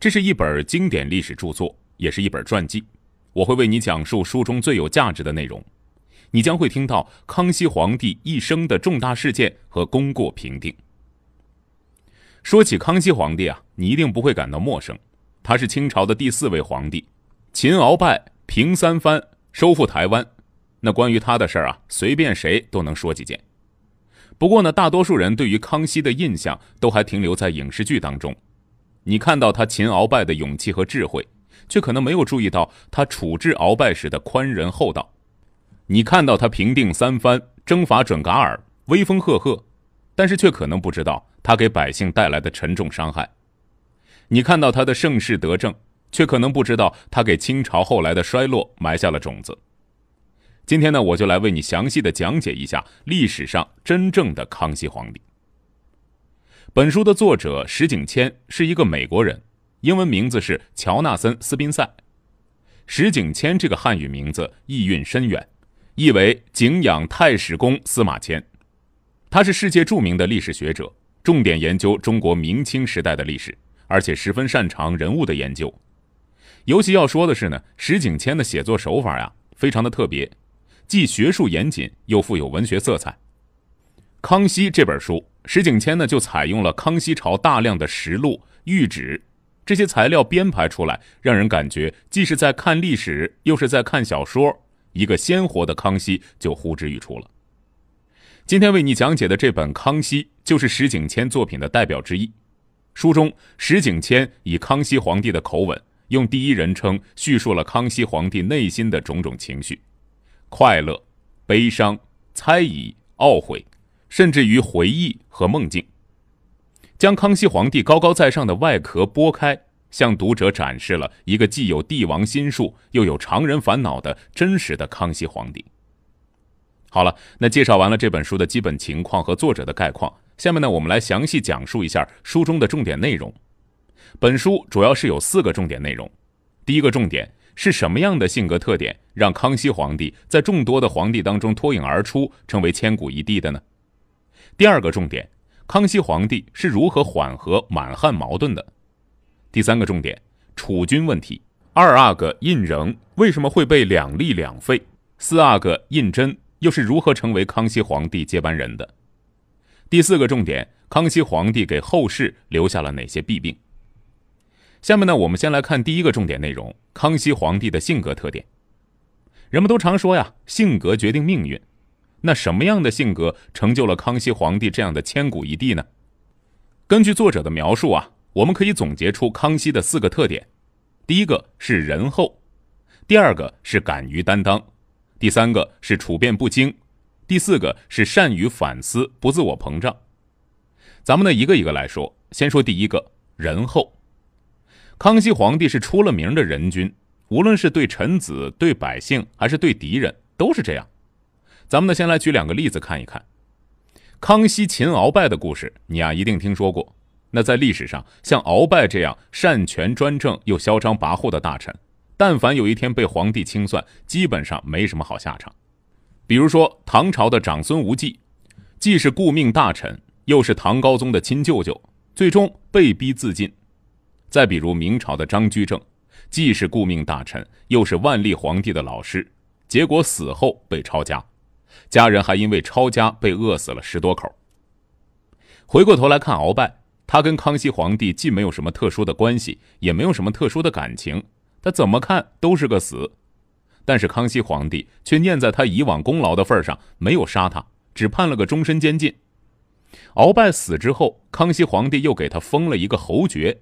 这是一本经典历史著作，也是一本传记。我会为你讲述书中最有价值的内容，你将会听到康熙皇帝一生的重大事件和功过评定。说起康熙皇帝啊，你一定不会感到陌生，他是清朝的第四位皇帝，擒鳌拜、平三藩、收复台湾。那关于他的事儿啊，随便谁都能说几件。不过呢，大多数人对于康熙的印象都还停留在影视剧当中。你看到他擒鳌拜的勇气和智慧，却可能没有注意到他处置鳌拜时的宽仁厚道；你看到他平定三藩、征伐准噶尔，威风赫赫，但是却可能不知道他给百姓带来的沉重伤害；你看到他的盛世德政，却可能不知道他给清朝后来的衰落埋下了种子。今天呢，我就来为你详细的讲解一下历史上真正的康熙皇帝。本书的作者石景谦是一个美国人，英文名字是乔纳森·斯宾塞。石景谦这个汉语名字意蕴深远，意为“景仰太史公司马迁”。他是世界著名的历史学者，重点研究中国明清时代的历史，而且十分擅长人物的研究。尤其要说的是呢，石景谦的写作手法呀，非常的特别，既学术严谨，又富有文学色彩。《康熙》这本书，石景谦呢就采用了康熙朝大量的实录、谕旨这些材料编排出来，让人感觉既是在看历史，又是在看小说，一个鲜活的康熙就呼之欲出了。今天为你讲解的这本《康熙》，就是石景谦作品的代表之一。书中，石景谦以康熙皇帝的口吻，用第一人称叙述了康熙皇帝内心的种种情绪：快乐、悲伤、猜疑、懊悔。甚至于回忆和梦境，将康熙皇帝高高在上的外壳剥开，向读者展示了一个既有帝王心术又有常人烦恼的真实的康熙皇帝。好了，那介绍完了这本书的基本情况和作者的概况，下面呢，我们来详细讲述一下书中的重点内容。本书主要是有四个重点内容。第一个重点是什么样的性格特点让康熙皇帝在众多的皇帝当中脱颖而出，成为千古一帝的呢？第二个重点，康熙皇帝是如何缓和满汉矛盾的？第三个重点，储君问题，二阿哥胤禛为什么会被两立两废？四阿哥胤禛又是如何成为康熙皇帝接班人的？第四个重点，康熙皇帝给后世留下了哪些弊病？下面呢，我们先来看第一个重点内容：康熙皇帝的性格特点。人们都常说呀，性格决定命运。那什么样的性格成就了康熙皇帝这样的千古一帝呢？根据作者的描述啊，我们可以总结出康熙的四个特点：第一个是仁厚，第二个是敢于担当，第三个是处变不惊，第四个是善于反思、不自我膨胀。咱们呢，一个一个来说。先说第一个，仁厚。康熙皇帝是出了名的仁君，无论是对臣子、对百姓，还是对敌人，都是这样。咱们呢，先来举两个例子看一看。康熙擒鳌拜的故事，你啊一定听说过。那在历史上，像鳌拜这样擅权专政又嚣张跋扈的大臣，但凡有一天被皇帝清算，基本上没什么好下场。比如说唐朝的长孙无忌，既是顾命大臣，又是唐高宗的亲舅舅，最终被逼自尽。再比如明朝的张居正，既是顾命大臣，又是万历皇帝的老师，结果死后被抄家。家人还因为抄家被饿死了十多口。回过头来看鳌拜，他跟康熙皇帝既没有什么特殊的关系，也没有什么特殊的感情，他怎么看都是个死。但是康熙皇帝却念在他以往功劳的份上，没有杀他，只判了个终身监禁。鳌拜死之后，康熙皇帝又给他封了一个侯爵。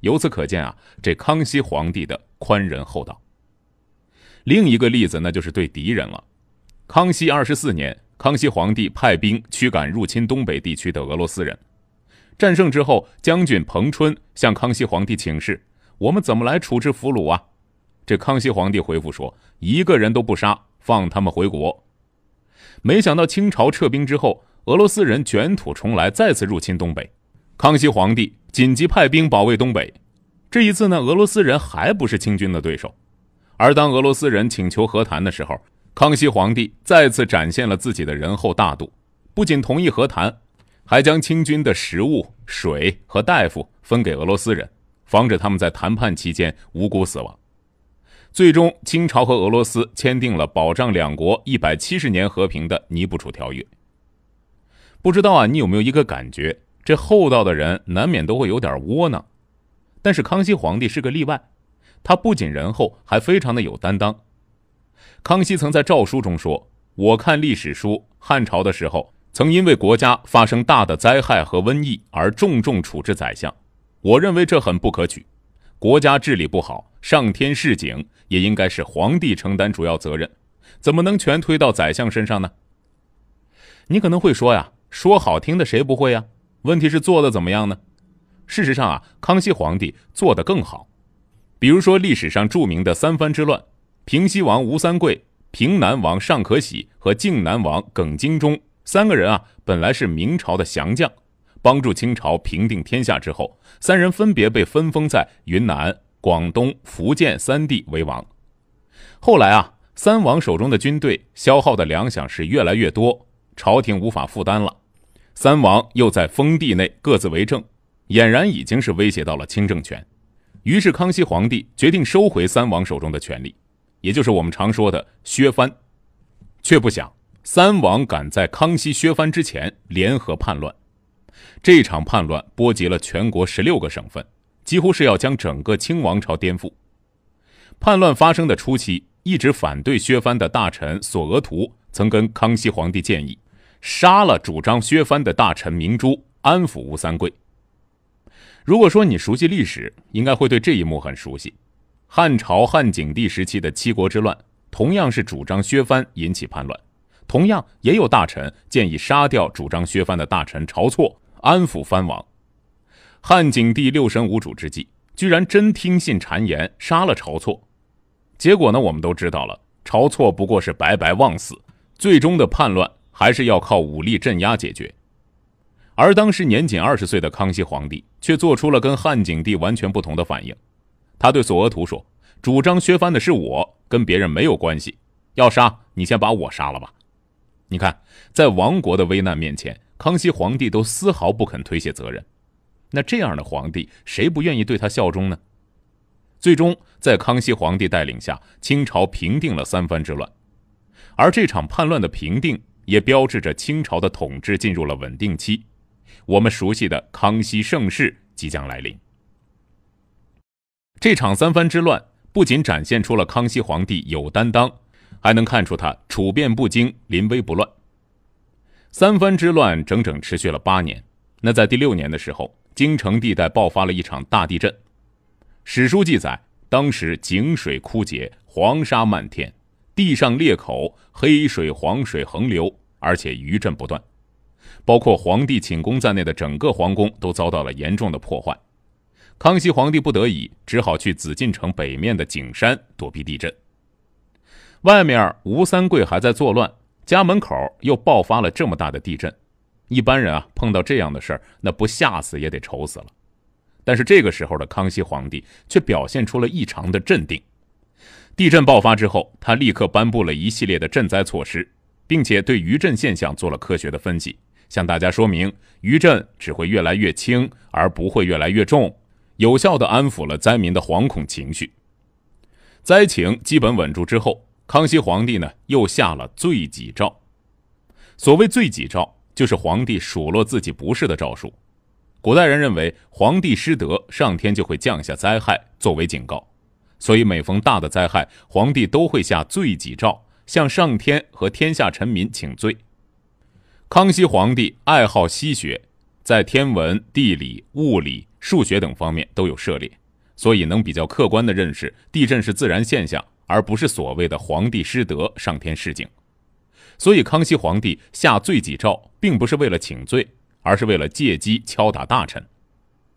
由此可见啊，这康熙皇帝的宽仁厚道。另一个例子，那就是对敌人了。康熙二十四年，康熙皇帝派兵驱赶入侵东北地区的俄罗斯人。战胜之后，将军彭春向康熙皇帝请示：“我们怎么来处置俘虏啊？”这康熙皇帝回复说：“一个人都不杀，放他们回国。”没想到清朝撤兵之后，俄罗斯人卷土重来，再次入侵东北。康熙皇帝紧急派兵保卫东北。这一次呢，俄罗斯人还不是清军的对手。而当俄罗斯人请求和谈的时候，康熙皇帝再次展现了自己的仁厚大度，不仅同意和谈，还将清军的食物、水和大夫分给俄罗斯人，防止他们在谈判期间无辜死亡。最终，清朝和俄罗斯签订了保障两国一百七十年和平的《尼布楚条约》。不知道啊，你有没有一个感觉？这厚道的人难免都会有点窝囊，但是康熙皇帝是个例外，他不仅仁厚，还非常的有担当。康熙曾在诏书中说：“我看历史书，汉朝的时候曾因为国家发生大的灾害和瘟疫而重重处置宰相，我认为这很不可取。国家治理不好，上天示警也应该是皇帝承担主要责任，怎么能全推到宰相身上呢？”你可能会说呀，说好听的谁不会呀？问题是做的怎么样呢？事实上啊，康熙皇帝做的更好。比如说历史上著名的三藩之乱。平西王吴三桂、平南王尚可喜和靖南王耿精忠三个人啊，本来是明朝的降将，帮助清朝平定天下之后，三人分别被分封在云南、广东、福建三地为王。后来啊，三王手中的军队消耗的粮饷是越来越多，朝廷无法负担了。三王又在封地内各自为政，俨然已经是威胁到了清政权。于是康熙皇帝决定收回三王手中的权力。也就是我们常说的削藩，却不想三王敢在康熙削藩之前联合叛乱。这场叛乱波及了全国十六个省份，几乎是要将整个清王朝颠覆。叛乱发生的初期，一直反对削藩的大臣索额图曾跟康熙皇帝建议，杀了主张削藩的大臣明珠，安抚吴三桂。如果说你熟悉历史，应该会对这一幕很熟悉。汉朝汉景帝时期的七国之乱，同样是主张削藩引起叛乱，同样也有大臣建议杀掉主张削藩的大臣晁错，安抚藩王。汉景帝六神无主之际，居然真听信谗言杀了晁错，结果呢，我们都知道了，晁错不过是白白枉死，最终的叛乱还是要靠武力镇压解决。而当时年仅二十岁的康熙皇帝，却做出了跟汉景帝完全不同的反应。他对索额图说：“主张削藩的是我，跟别人没有关系。要杀你，先把我杀了吧。”你看，在亡国的危难面前，康熙皇帝都丝毫不肯推卸责任。那这样的皇帝，谁不愿意对他效忠呢？最终，在康熙皇帝带领下，清朝平定了三藩之乱。而这场叛乱的平定，也标志着清朝的统治进入了稳定期。我们熟悉的康熙盛世即将来临。这场三藩之乱不仅展现出了康熙皇帝有担当，还能看出他处变不惊、临危不乱。三藩之乱整整持续了八年，那在第六年的时候，京城地带爆发了一场大地震。史书记载，当时井水枯竭，黄沙漫天，地上裂口，黑水黄水横流，而且余震不断，包括皇帝寝宫在内的整个皇宫都遭到了严重的破坏。康熙皇帝不得已，只好去紫禁城北面的景山躲避地震。外面吴三桂还在作乱，家门口又爆发了这么大的地震，一般人啊碰到这样的事儿，那不吓死也得愁死了。但是这个时候的康熙皇帝却表现出了异常的镇定。地震爆发之后，他立刻颁布了一系列的赈灾措施，并且对余震现象做了科学的分析，向大家说明余震只会越来越轻，而不会越来越重。有效的安抚了灾民的惶恐情绪，灾情基本稳住之后，康熙皇帝呢又下了罪己诏。所谓罪己诏，就是皇帝数落自己不是的诏书。古代人认为，皇帝失德，上天就会降下灾害作为警告，所以每逢大的灾害，皇帝都会下罪己诏，向上天和天下臣民请罪。康熙皇帝爱好西学，在天文、地理、物理。数学等方面都有涉猎，所以能比较客观地认识地震是自然现象，而不是所谓的皇帝失德上天示警。所以康熙皇帝下罪己诏，并不是为了请罪，而是为了借机敲打大臣。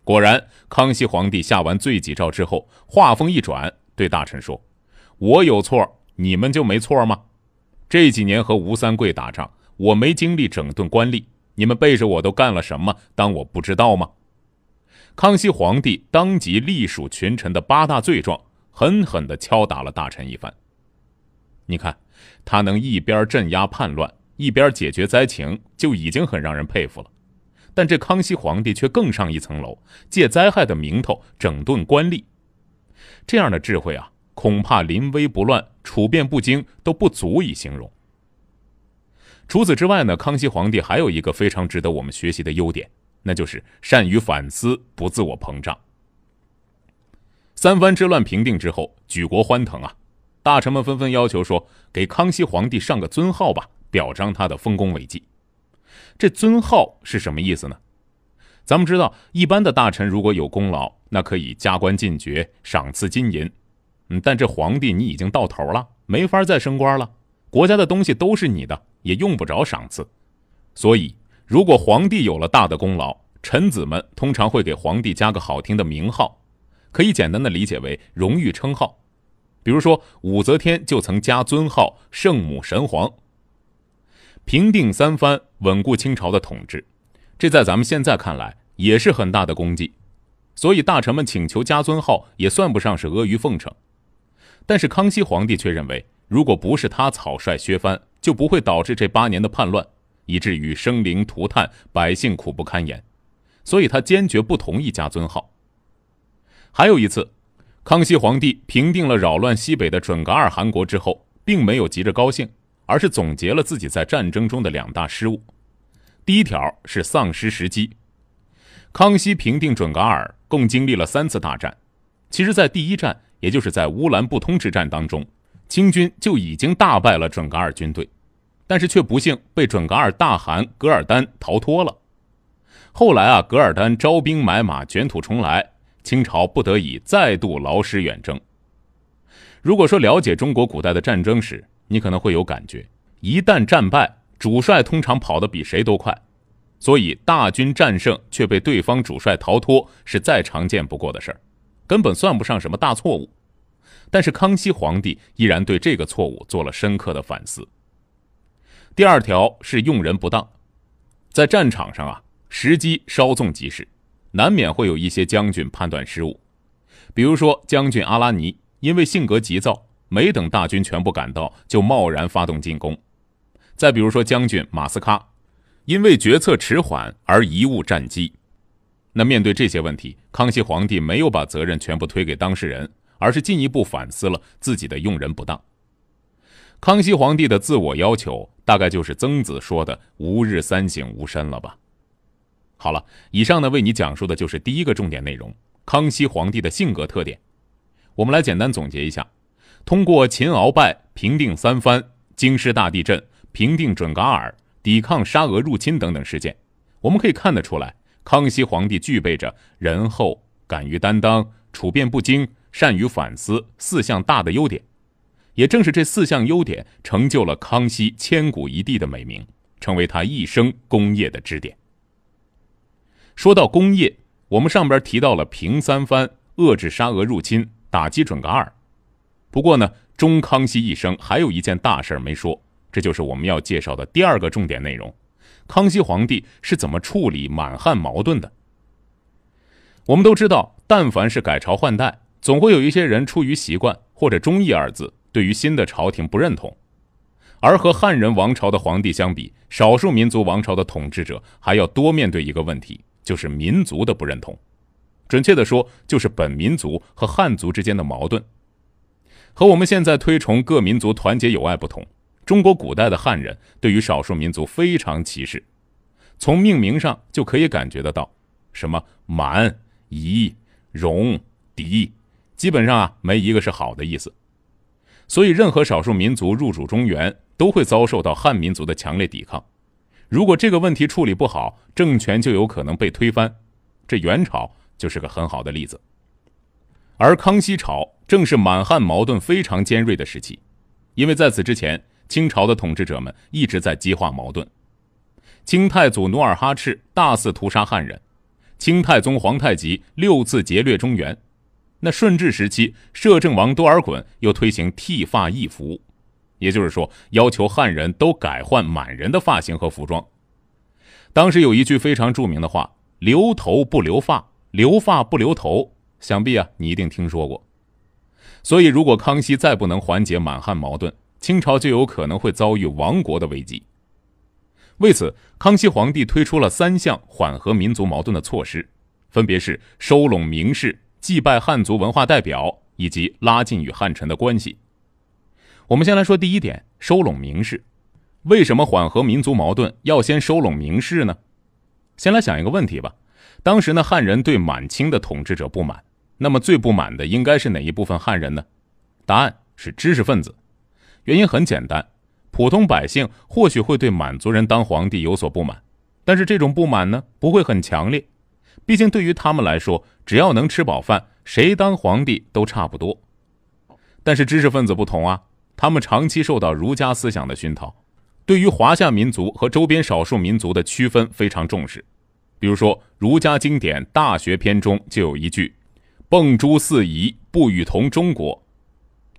果然，康熙皇帝下完罪己诏之后，话锋一转，对大臣说：“我有错，你们就没错吗？这几年和吴三桂打仗，我没精力整顿官吏，你们背着我都干了什么？当我不知道吗？”康熙皇帝当即隶属群臣的八大罪状，狠狠地敲打了大臣一番。你看，他能一边镇压叛乱，一边解决灾情，就已经很让人佩服了。但这康熙皇帝却更上一层楼，借灾害的名头整顿官吏，这样的智慧啊，恐怕临危不乱、处变不惊都不足以形容。除此之外呢，康熙皇帝还有一个非常值得我们学习的优点。那就是善于反思，不自我膨胀。三藩之乱平定之后，举国欢腾啊！大臣们纷纷要求说：“给康熙皇帝上个尊号吧，表彰他的丰功伟绩。”这尊号是什么意思呢？咱们知道，一般的大臣如果有功劳，那可以加官进爵，赏赐金银。嗯，但这皇帝你已经到头了，没法再升官了。国家的东西都是你的，也用不着赏赐。所以。如果皇帝有了大的功劳，臣子们通常会给皇帝加个好听的名号，可以简单的理解为荣誉称号。比如说，武则天就曾加尊号“圣母神皇”，平定三藩，稳固清朝的统治，这在咱们现在看来也是很大的功绩。所以大臣们请求加尊号也算不上是阿谀奉承。但是康熙皇帝却认为，如果不是他草率削藩，就不会导致这八年的叛乱。以至于生灵涂炭，百姓苦不堪言，所以他坚决不同意加尊号。还有一次，康熙皇帝平定了扰乱西北的准噶尔汗国之后，并没有急着高兴，而是总结了自己在战争中的两大失误。第一条是丧失时机。康熙平定准噶尔共经历了三次大战，其实在第一战，也就是在乌兰布通之战当中，清军就已经大败了准噶尔军队。但是却不幸被准噶尔大汗噶尔丹逃脱了。后来啊，噶尔丹招兵买马，卷土重来，清朝不得已再度劳师远征。如果说了解中国古代的战争史，你可能会有感觉：一旦战败，主帅通常跑得比谁都快，所以大军战胜却被对方主帅逃脱是再常见不过的事儿，根本算不上什么大错误。但是康熙皇帝依然对这个错误做了深刻的反思。第二条是用人不当，在战场上啊，时机稍纵即逝，难免会有一些将军判断失误。比如说，将军阿拉尼因为性格急躁，没等大军全部赶到就贸然发动进攻；再比如说，将军马斯卡因为决策迟缓而贻误战机。那面对这些问题，康熙皇帝没有把责任全部推给当事人，而是进一步反思了自己的用人不当。康熙皇帝的自我要求，大概就是曾子说的“吾日三省吾身”了吧。好了，以上呢为你讲述的就是第一个重点内容——康熙皇帝的性格特点。我们来简单总结一下：通过擒鳌拜、平定三藩、京师大地震、平定准噶尔、抵抗沙俄入侵等等事件，我们可以看得出来，康熙皇帝具备着仁厚、敢于担当、处变不惊、善于反思四项大的优点。也正是这四项优点，成就了康熙千古一帝的美名，成为他一生功业的支点。说到功业，我们上边提到了平三藩、遏制沙俄入侵、打击准噶尔。不过呢，中康熙一生还有一件大事没说，这就是我们要介绍的第二个重点内容：康熙皇帝是怎么处理满汉矛盾的？我们都知道，但凡是改朝换代，总会有一些人出于习惯或者忠义二字。对于新的朝廷不认同，而和汉人王朝的皇帝相比，少数民族王朝的统治者还要多面对一个问题，就是民族的不认同。准确的说，就是本民族和汉族之间的矛盾。和我们现在推崇各民族团结友爱不同，中国古代的汉人对于少数民族非常歧视。从命名上就可以感觉得到，什么满、夷、戎、狄，基本上啊，没一个是好的意思。所以，任何少数民族入主中原，都会遭受到汉民族的强烈抵抗。如果这个问题处理不好，政权就有可能被推翻。这元朝就是个很好的例子，而康熙朝正是满汉矛盾非常尖锐的时期，因为在此之前，清朝的统治者们一直在激化矛盾。清太祖努尔哈赤大肆屠杀汉人，清太宗皇太极六次劫掠中原。那顺治时期，摄政王多尔衮又推行剃发易服，也就是说，要求汉人都改换满人的发型和服装。当时有一句非常著名的话：“留头不留发，留发不留头。”想必啊，你一定听说过。所以，如果康熙再不能缓解满汉矛盾，清朝就有可能会遭遇亡国的危机。为此，康熙皇帝推出了三项缓和民族矛盾的措施，分别是收拢名士。祭拜汉族文化代表，以及拉近与汉臣的关系。我们先来说第一点，收拢名士。为什么缓和民族矛盾要先收拢名士呢？先来想一个问题吧。当时呢，汉人对满清的统治者不满，那么最不满的应该是哪一部分汉人呢？答案是知识分子。原因很简单，普通百姓或许会对满族人当皇帝有所不满，但是这种不满呢，不会很强烈。毕竟，对于他们来说，只要能吃饱饭，谁当皇帝都差不多。但是，知识分子不同啊，他们长期受到儒家思想的熏陶，对于华夏民族和周边少数民族的区分非常重视。比如说，儒家经典《大学》篇中就有一句：“蹦珠四夷，不与同中国。”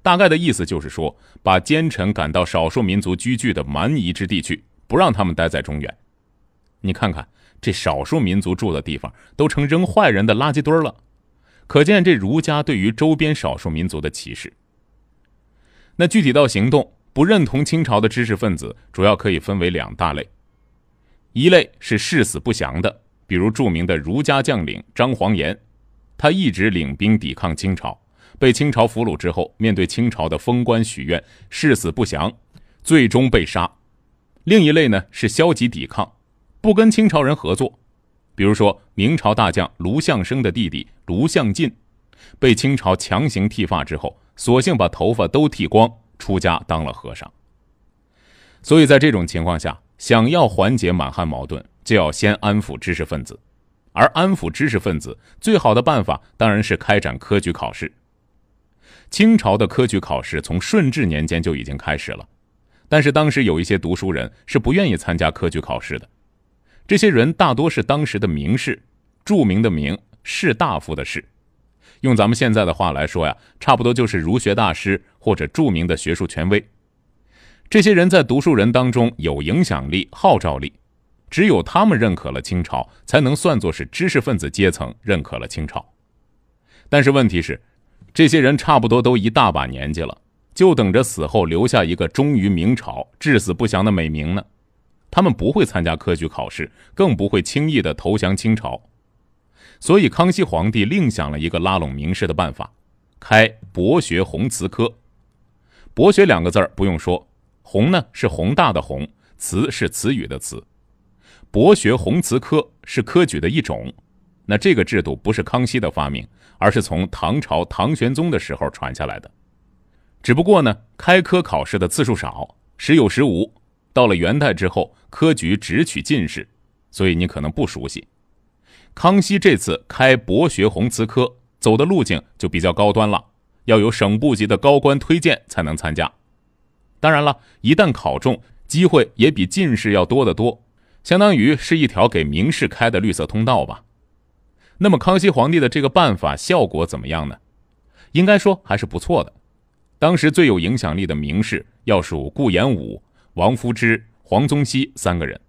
大概的意思就是说，把奸臣赶到少数民族居住的蛮夷之地去，不让他们待在中原。你看看。这少数民族住的地方都成扔坏人的垃圾堆了，可见这儒家对于周边少数民族的歧视。那具体到行动，不认同清朝的知识分子主要可以分为两大类：一类是誓死不降的，比如著名的儒家将领张煌言，他一直领兵抵抗清朝，被清朝俘虏之后，面对清朝的封官许愿，誓死不降，最终被杀；另一类呢是消极抵抗。不跟清朝人合作，比如说明朝大将卢象升的弟弟卢象晋，被清朝强行剃发之后，索性把头发都剃光，出家当了和尚。所以在这种情况下，想要缓解满汉矛盾，就要先安抚知识分子，而安抚知识分子最好的办法，当然是开展科举考试。清朝的科举考试从顺治年间就已经开始了，但是当时有一些读书人是不愿意参加科举考试的。这些人大多是当时的名士，著名的名士大夫的士，用咱们现在的话来说呀，差不多就是儒学大师或者著名的学术权威。这些人在读书人当中有影响力、号召力，只有他们认可了清朝，才能算作是知识分子阶层认可了清朝。但是问题是，这些人差不多都一大把年纪了，就等着死后留下一个忠于明朝、至死不降的美名呢。他们不会参加科举考试，更不会轻易的投降清朝，所以康熙皇帝另想了一个拉拢名士的办法，开博学鸿词科。博学两个字儿不用说，宏呢是宏大的宏，词是词语的词。博学鸿词科是科举的一种，那这个制度不是康熙的发明，而是从唐朝唐玄宗的时候传下来的，只不过呢，开科考试的次数少，时有时无。到了元代之后。科举只取进士，所以你可能不熟悉。康熙这次开博学鸿词科，走的路径就比较高端了，要有省部级的高官推荐才能参加。当然了，一旦考中，机会也比进士要多得多，相当于是一条给名士开的绿色通道吧。那么康熙皇帝的这个办法效果怎么样呢？应该说还是不错的。当时最有影响力的名士要数顾炎武、王夫之。黄宗羲三个人，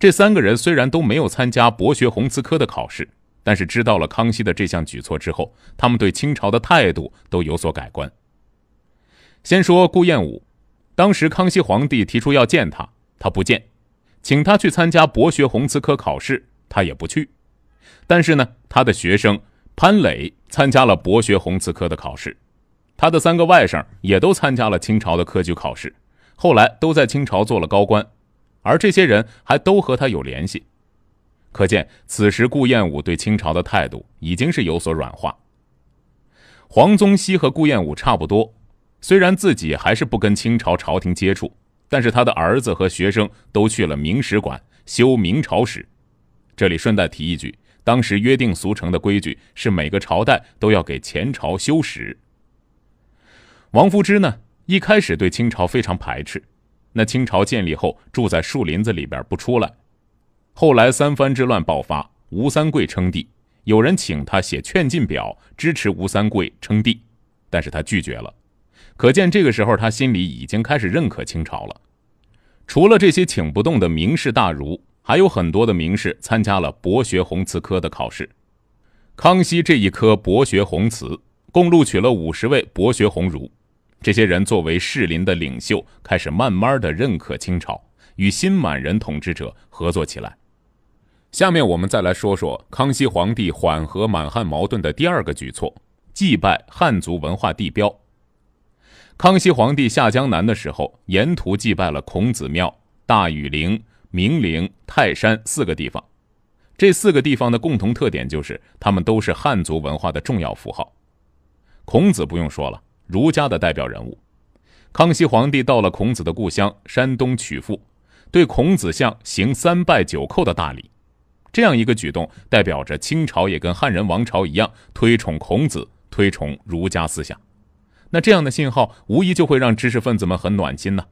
这三个人虽然都没有参加博学鸿词科的考试，但是知道了康熙的这项举措之后，他们对清朝的态度都有所改观。先说顾炎武，当时康熙皇帝提出要见他，他不见；请他去参加博学鸿词科考试，他也不去。但是呢，他的学生潘磊参加了博学鸿词科的考试，他的三个外甥也都参加了清朝的科举考试。后来都在清朝做了高官，而这些人还都和他有联系，可见此时顾炎武对清朝的态度已经是有所软化。黄宗羲和顾炎武差不多，虽然自己还是不跟清朝朝廷接触，但是他的儿子和学生都去了明史馆修明朝史。这里顺带提一句，当时约定俗成的规矩是每个朝代都要给前朝修史。王夫之呢？一开始对清朝非常排斥，那清朝建立后，住在树林子里边不出来。后来三藩之乱爆发，吴三桂称帝，有人请他写劝进表支持吴三桂称帝，但是他拒绝了。可见这个时候他心里已经开始认可清朝了。除了这些请不动的名士大儒，还有很多的名士参加了博学鸿词科的考试。康熙这一科博学鸿词共录取了五十位博学鸿儒。这些人作为士林的领袖，开始慢慢的认可清朝，与新满人统治者合作起来。下面我们再来说说康熙皇帝缓和满汉矛盾的第二个举措——祭拜汉族文化地标。康熙皇帝下江南的时候，沿途祭拜了孔子庙、大禹陵、明陵、泰山四个地方。这四个地方的共同特点就是，他们都是汉族文化的重要符号。孔子不用说了。儒家的代表人物，康熙皇帝到了孔子的故乡山东曲阜，对孔子像行三拜九叩的大礼。这样一个举动，代表着清朝也跟汉人王朝一样推崇孔子，推崇儒家思想。那这样的信号，无疑就会让知识分子们很暖心呢。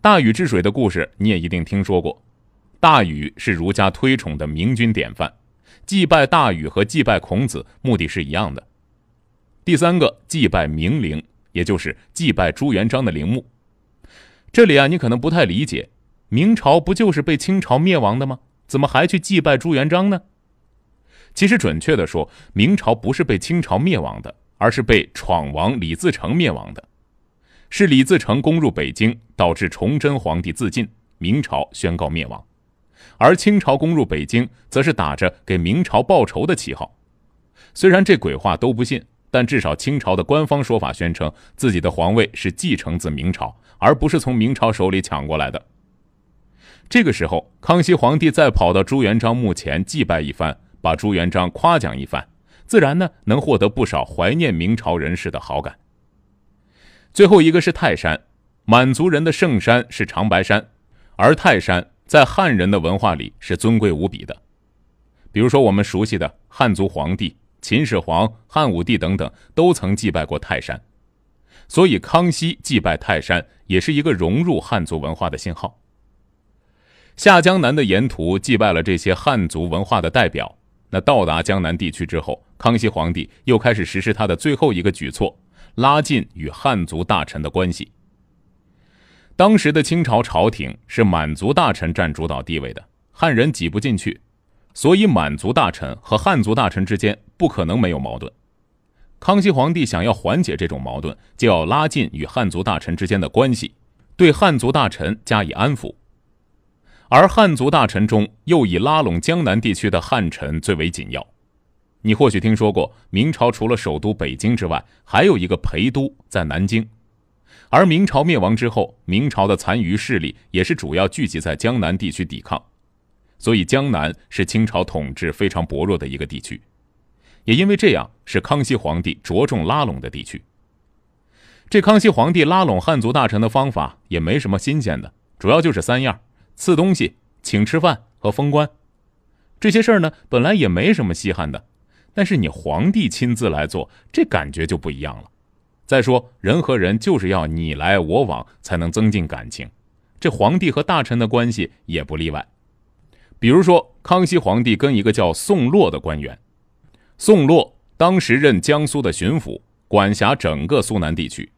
大禹治水的故事你也一定听说过，大禹是儒家推崇的明君典范，祭拜大禹和祭拜孔子目的是一样的。第三个祭拜明陵，也就是祭拜朱元璋的陵墓。这里啊，你可能不太理解，明朝不就是被清朝灭亡的吗？怎么还去祭拜朱元璋呢？其实准确的说，明朝不是被清朝灭亡的，而是被闯王李自成灭亡的。是李自成攻入北京，导致崇祯皇帝自尽，明朝宣告灭亡。而清朝攻入北京，则是打着给明朝报仇的旗号。虽然这鬼话都不信。但至少清朝的官方说法宣称，自己的皇位是继承自明朝，而不是从明朝手里抢过来的。这个时候，康熙皇帝再跑到朱元璋墓前祭拜一番，把朱元璋夸奖一番，自然呢能获得不少怀念明朝人士的好感。最后一个是泰山，满族人的圣山是长白山，而泰山在汉人的文化里是尊贵无比的。比如说我们熟悉的汉族皇帝。秦始皇、汉武帝等等都曾祭拜过泰山，所以康熙祭拜泰山也是一个融入汉族文化的信号。下江南的沿途祭拜了这些汉族文化的代表，那到达江南地区之后，康熙皇帝又开始实施他的最后一个举措，拉近与汉族大臣的关系。当时的清朝朝廷是满族大臣占主导地位的，汉人挤不进去，所以满族大臣和汉族大臣之间。不可能没有矛盾。康熙皇帝想要缓解这种矛盾，就要拉近与汉族大臣之间的关系，对汉族大臣加以安抚。而汉族大臣中，又以拉拢江南地区的汉臣最为紧要。你或许听说过，明朝除了首都北京之外，还有一个陪都在南京。而明朝灭亡之后，明朝的残余势力也是主要聚集在江南地区抵抗，所以江南是清朝统治非常薄弱的一个地区。也因为这样，是康熙皇帝着重拉拢的地区。这康熙皇帝拉拢汉族大臣的方法也没什么新鲜的，主要就是三样：赐东西、请吃饭和封官。这些事儿呢，本来也没什么稀罕的，但是你皇帝亲自来做，这感觉就不一样了。再说，人和人就是要你来我往才能增进感情，这皇帝和大臣的关系也不例外。比如说，康熙皇帝跟一个叫宋洛的官员。宋洛当时任江苏的巡抚，管辖整个苏南地区。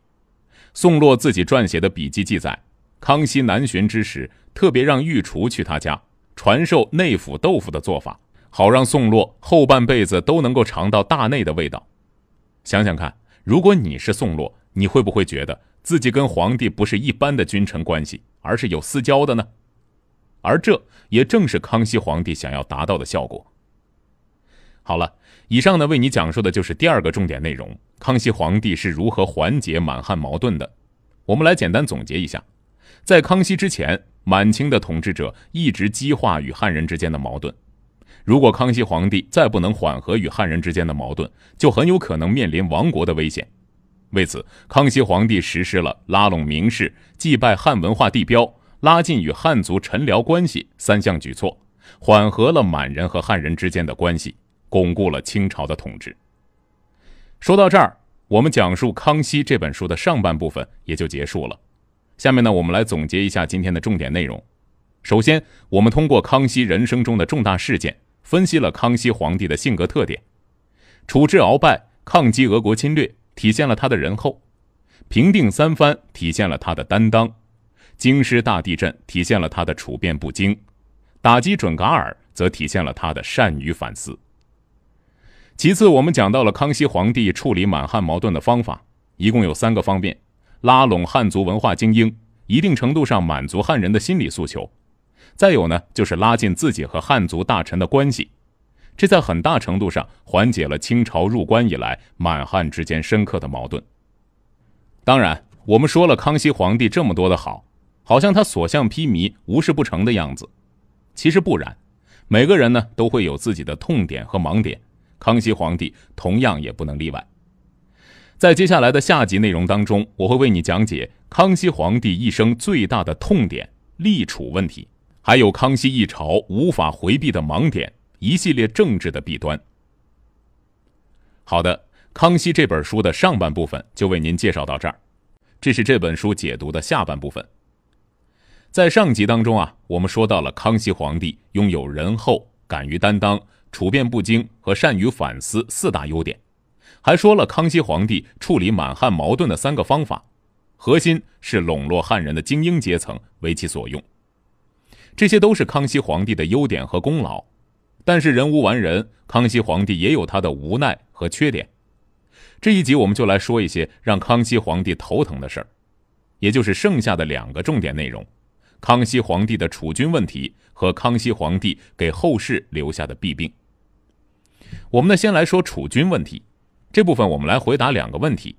宋洛自己撰写的笔记记载，康熙南巡之时，特别让御厨去他家传授内府豆腐的做法，好让宋落后半辈子都能够尝到大内的味道。想想看，如果你是宋洛，你会不会觉得自己跟皇帝不是一般的君臣关系，而是有私交的呢？而这也正是康熙皇帝想要达到的效果。好了。以上呢，为你讲述的就是第二个重点内容：康熙皇帝是如何缓解满汉矛盾的。我们来简单总结一下，在康熙之前，满清的统治者一直激化与汉人之间的矛盾。如果康熙皇帝再不能缓和与汉人之间的矛盾，就很有可能面临亡国的危险。为此，康熙皇帝实施了拉拢名士、祭拜汉文化地标、拉近与汉族臣僚关系三项举措，缓和了满人和汉人之间的关系。巩固了清朝的统治。说到这儿，我们讲述《康熙》这本书的上半部分也就结束了。下面呢，我们来总结一下今天的重点内容。首先，我们通过康熙人生中的重大事件，分析了康熙皇帝的性格特点：处置鳌拜、抗击俄国侵略，体现了他的仁厚；平定三藩，体现了他的担当；京师大地震，体现了他的处变不惊；打击准噶尔，则体现了他的善于反思。其次，我们讲到了康熙皇帝处理满汉矛盾的方法，一共有三个方面：拉拢汉族文化精英，一定程度上满足汉人的心理诉求；再有呢，就是拉近自己和汉族大臣的关系，这在很大程度上缓解了清朝入关以来满汉之间深刻的矛盾。当然，我们说了康熙皇帝这么多的好，好像他所向披靡、无事不成的样子，其实不然。每个人呢，都会有自己的痛点和盲点。康熙皇帝同样也不能例外。在接下来的下集内容当中，我会为你讲解康熙皇帝一生最大的痛点——立储问题，还有康熙一朝无法回避的盲点，一系列政治的弊端。好的，康熙这本书的上半部分就为您介绍到这儿。这是这本书解读的下半部分。在上集当中啊，我们说到了康熙皇帝拥有仁厚、敢于担当。处变不惊和善于反思四大优点，还说了康熙皇帝处理满汉矛盾的三个方法，核心是笼络汉人的精英阶层为其所用。这些都是康熙皇帝的优点和功劳，但是人无完人，康熙皇帝也有他的无奈和缺点。这一集我们就来说一些让康熙皇帝头疼的事儿，也就是剩下的两个重点内容：康熙皇帝的储君问题和康熙皇帝给后世留下的弊病。我们呢，先来说储君问题。这部分我们来回答两个问题。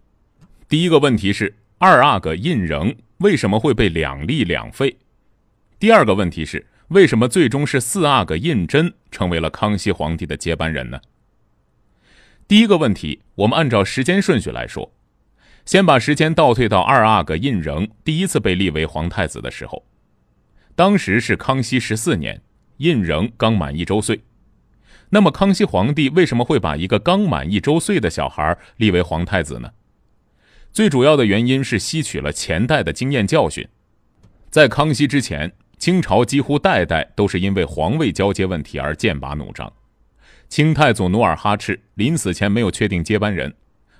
第一个问题是，二阿哥胤禛为什么会被两立两废？第二个问题是，为什么最终是四阿哥胤禛成为了康熙皇帝的接班人呢？第一个问题，我们按照时间顺序来说，先把时间倒退到二阿哥胤禛第一次被立为皇太子的时候，当时是康熙十四年，胤禛刚满一周岁。那么康熙皇帝为什么会把一个刚满一周岁的小孩立为皇太子呢？最主要的原因是吸取了前代的经验教训。在康熙之前，清朝几乎代代都是因为皇位交接问题而剑拔弩张。清太祖努尔哈赤临死前没有确定接班人，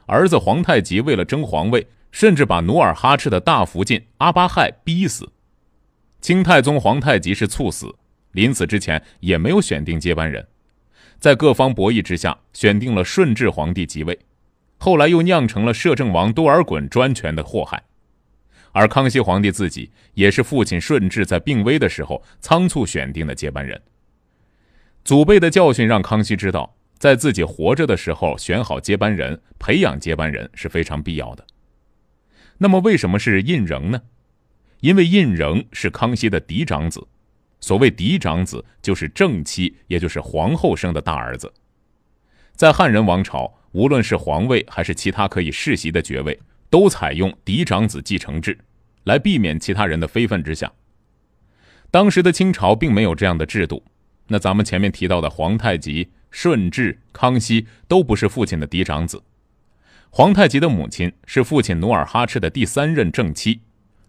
儿子皇太极为了争皇位，甚至把努尔哈赤的大福晋阿巴亥逼死。清太宗皇太极是猝死，临死之前也没有选定接班人。在各方博弈之下，选定了顺治皇帝即位，后来又酿成了摄政王多尔衮专权的祸害，而康熙皇帝自己也是父亲顺治在病危的时候仓促选定的接班人。祖辈的教训让康熙知道，在自己活着的时候选好接班人、培养接班人是非常必要的。那么，为什么是胤禛呢？因为胤禛是康熙的嫡长子。所谓嫡长子，就是正妻，也就是皇后生的大儿子。在汉人王朝，无论是皇位还是其他可以世袭的爵位，都采用嫡长子继承制，来避免其他人的非分之想。当时的清朝并没有这样的制度。那咱们前面提到的皇太极、顺治、康熙，都不是父亲的嫡长子。皇太极的母亲是父亲努尔哈赤的第三任正妻，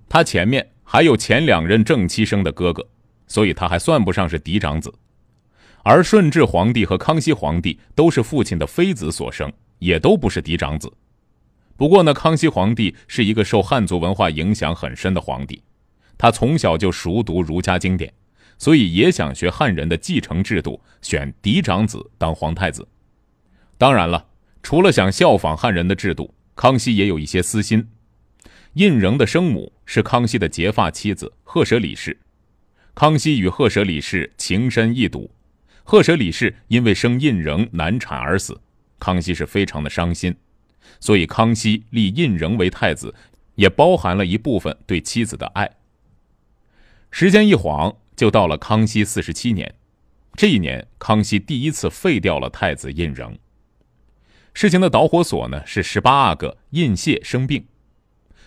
他前面还有前两任正妻生的哥哥。所以他还算不上是嫡长子，而顺治皇帝和康熙皇帝都是父亲的妃子所生，也都不是嫡长子。不过呢，康熙皇帝是一个受汉族文化影响很深的皇帝，他从小就熟读儒家经典，所以也想学汉人的继承制度，选嫡长子当皇太子。当然了，除了想效仿汉人的制度，康熙也有一些私心。胤禛的生母是康熙的结发妻子赫舍里氏。康熙与赫舍里氏情深意笃，赫舍里氏因为生胤禛难产而死，康熙是非常的伤心，所以康熙立胤禛为太子，也包含了一部分对妻子的爱。时间一晃就到了康熙四十七年，这一年康熙第一次废掉了太子胤禛。事情的导火索呢是十八阿哥胤谢生病，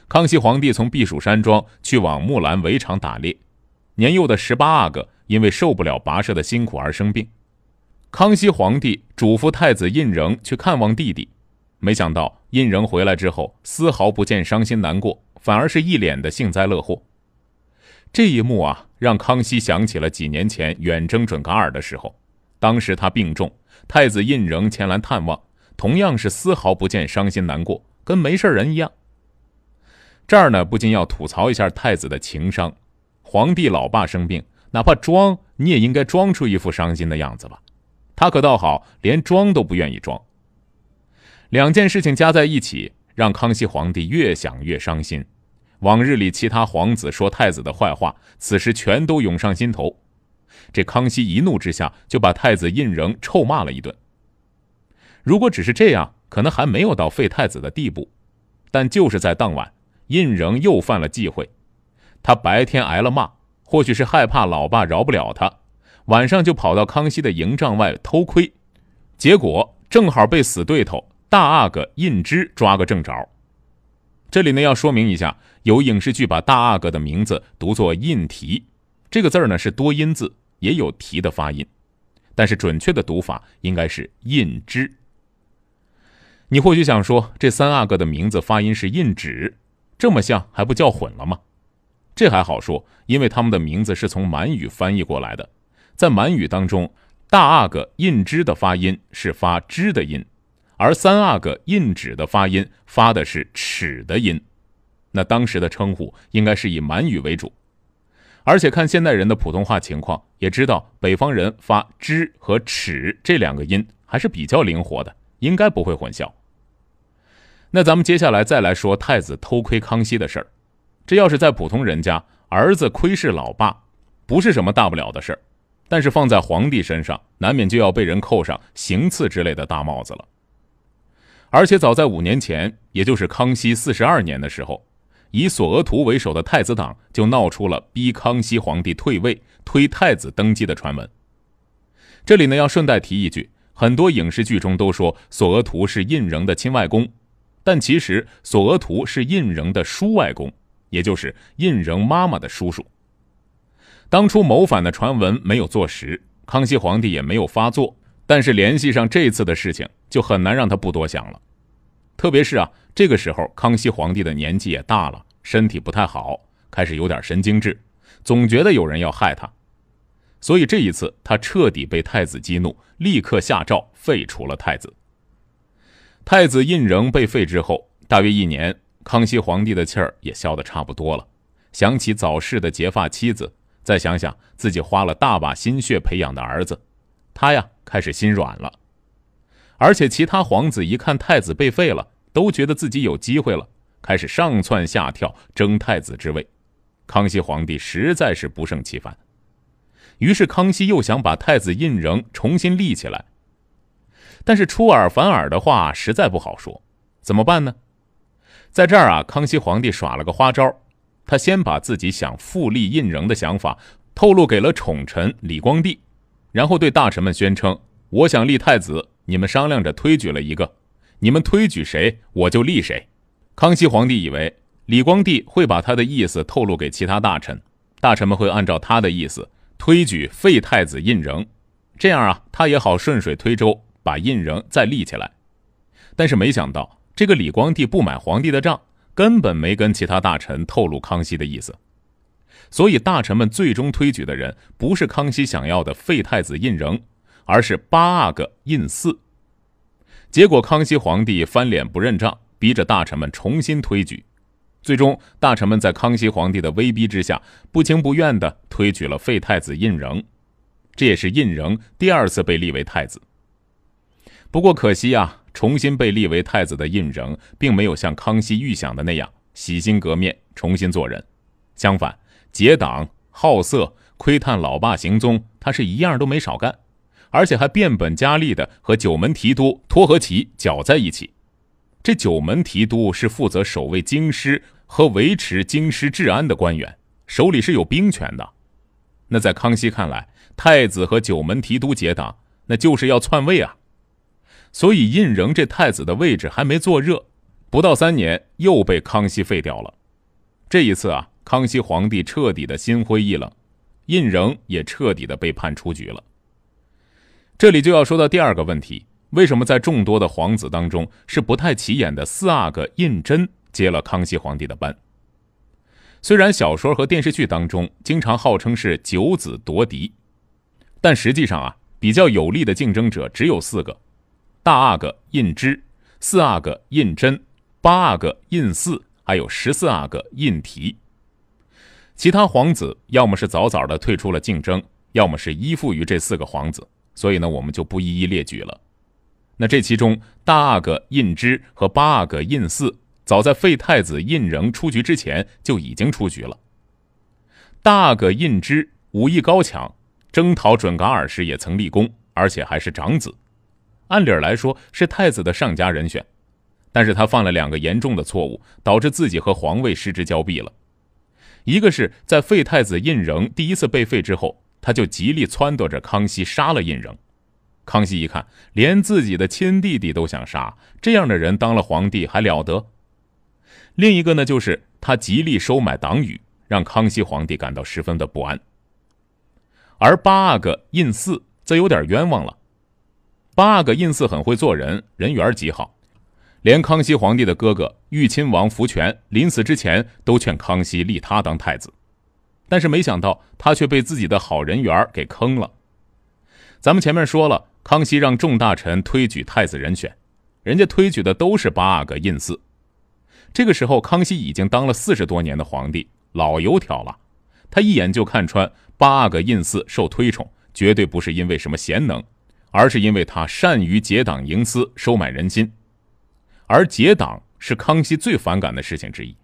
康熙皇帝从避暑山庄去往木兰围场打猎。年幼的十八阿哥因为受不了跋涉的辛苦而生病，康熙皇帝嘱咐太子胤禛去看望弟弟，没想到胤禛回来之后丝毫不见伤心难过，反而是一脸的幸灾乐祸。这一幕啊，让康熙想起了几年前远征准噶尔的时候，当时他病重，太子胤禛前来探望，同样是丝毫不见伤心难过，跟没事人一样。这儿呢，不禁要吐槽一下太子的情商。皇帝老爸生病，哪怕装，你也应该装出一副伤心的样子吧。他可倒好，连装都不愿意装。两件事情加在一起，让康熙皇帝越想越伤心。往日里其他皇子说太子的坏话，此时全都涌上心头。这康熙一怒之下，就把太子胤禛臭骂了一顿。如果只是这样，可能还没有到废太子的地步。但就是在当晚，胤禛又犯了忌讳。他白天挨了骂，或许是害怕老爸饶不了他，晚上就跑到康熙的营帐外偷窥，结果正好被死对头大阿哥胤禛抓个正着。这里呢要说明一下，有影视剧把大阿哥的名字读作胤提，这个字儿呢是多音字，也有提的发音，但是准确的读法应该是胤之。你或许想说，这三阿哥的名字发音是胤祉，这么像还不叫混了吗？这还好说，因为他们的名字是从满语翻译过来的，在满语当中，大阿哥印支的发音是发“支的音，而三阿哥印纸的发音发的是“尺的音，那当时的称呼应该是以满语为主，而且看现代人的普通话情况，也知道北方人发“支和“尺这两个音还是比较灵活的，应该不会混淆。那咱们接下来再来说太子偷窥康熙的事儿。这要是在普通人家，儿子窥视老爸，不是什么大不了的事儿。但是放在皇帝身上，难免就要被人扣上行刺之类的大帽子了。而且早在五年前，也就是康熙四十二年的时候，以索额图为首的太子党就闹出了逼康熙皇帝退位、推太子登基的传闻。这里呢，要顺带提一句，很多影视剧中都说索额图是胤禛的亲外公，但其实索额图是胤禛的叔外公。也就是胤禛妈妈的叔叔。当初谋反的传闻没有坐实，康熙皇帝也没有发作。但是联系上这次的事情，就很难让他不多想了。特别是啊，这个时候康熙皇帝的年纪也大了，身体不太好，开始有点神经质，总觉得有人要害他。所以这一次，他彻底被太子激怒，立刻下诏废除了太子。太子胤禛被废之后，大约一年。康熙皇帝的气儿也消得差不多了，想起早逝的结发妻子，再想想自己花了大把心血培养的儿子，他呀开始心软了。而且其他皇子一看太子被废了，都觉得自己有机会了，开始上窜下跳争太子之位。康熙皇帝实在是不胜其烦，于是康熙又想把太子胤禛重新立起来。但是出尔反尔的话实在不好说，怎么办呢？在这儿啊，康熙皇帝耍了个花招，他先把自己想复立胤禛的想法透露给了宠臣李光地，然后对大臣们宣称：“我想立太子，你们商量着推举了一个，你们推举谁，我就立谁。”康熙皇帝以为李光地会把他的意思透露给其他大臣，大臣们会按照他的意思推举废太子胤禛，这样啊，他也好顺水推舟把胤禛再立起来。但是没想到。这个李光地不买皇帝的账，根本没跟其他大臣透露康熙的意思，所以大臣们最终推举的人不是康熙想要的废太子胤禛，而是八阿哥胤祀。结果康熙皇帝翻脸不认账，逼着大臣们重新推举，最终大臣们在康熙皇帝的威逼之下，不情不愿的推举了废太子胤禛，这也是胤禛第二次被立为太子。不过可惜啊。重新被立为太子的胤禛，并没有像康熙预想的那样洗心革面重新做人，相反，结党、好色、窥探老爸行踪，他是一样都没少干，而且还变本加厉地和九门提督托合齐搅在一起。这九门提督是负责守卫京师和维持京师治安的官员，手里是有兵权的。那在康熙看来，太子和九门提督结党，那就是要篡位啊。所以，胤禛这太子的位置还没坐热，不到三年又被康熙废掉了。这一次啊，康熙皇帝彻底的心灰意冷，胤禛也彻底的被判出局了。这里就要说到第二个问题：为什么在众多的皇子当中，是不太起眼的四阿哥胤禛接了康熙皇帝的班？虽然小说和电视剧当中经常号称是九子夺嫡，但实际上啊，比较有力的竞争者只有四个。大阿哥胤祉、四阿哥胤禛、八阿哥胤祀，还有十四阿哥胤禵，其他皇子要么是早早的退出了竞争，要么是依附于这四个皇子，所以呢，我们就不一一列举了。那这其中，大阿哥胤祉和八阿哥胤祀，早在废太子胤禛出局之前就已经出局了。大阿哥胤祉武艺高强，征讨准噶尔时也曾立功，而且还是长子。按理来说是太子的上家人选，但是他犯了两个严重的错误，导致自己和皇位失之交臂了。一个是在废太子胤禛第一次被废之后，他就极力撺掇着康熙杀了胤禛。康熙一看，连自己的亲弟弟都想杀，这样的人当了皇帝还了得？另一个呢，就是他极力收买党羽，让康熙皇帝感到十分的不安。而八阿哥胤祀则有点冤枉了。八阿哥胤祀很会做人，人缘极好，连康熙皇帝的哥哥裕亲王福全临死之前都劝康熙立他当太子，但是没想到他却被自己的好人缘给坑了。咱们前面说了，康熙让众大臣推举太子人选，人家推举的都是八阿哥胤祀。这个时候，康熙已经当了四十多年的皇帝，老油条了，他一眼就看穿八阿哥胤祀受推崇，绝对不是因为什么贤能。而是因为他善于结党营私、收买人心，而结党是康熙最反感的事情之一，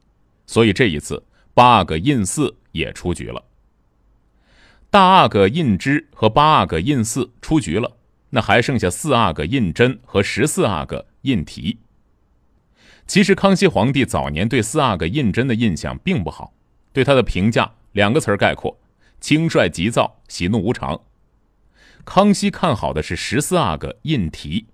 所以这一次八阿哥胤四也出局了。大阿哥胤禛和八阿哥胤四出局了，那还剩下四阿哥胤禛和十四阿哥胤提。其实康熙皇帝早年对四阿哥胤禛的印象并不好，对他的评价两个词儿概括：轻率、急躁、喜怒无常。康熙看好的是十四阿哥胤禔，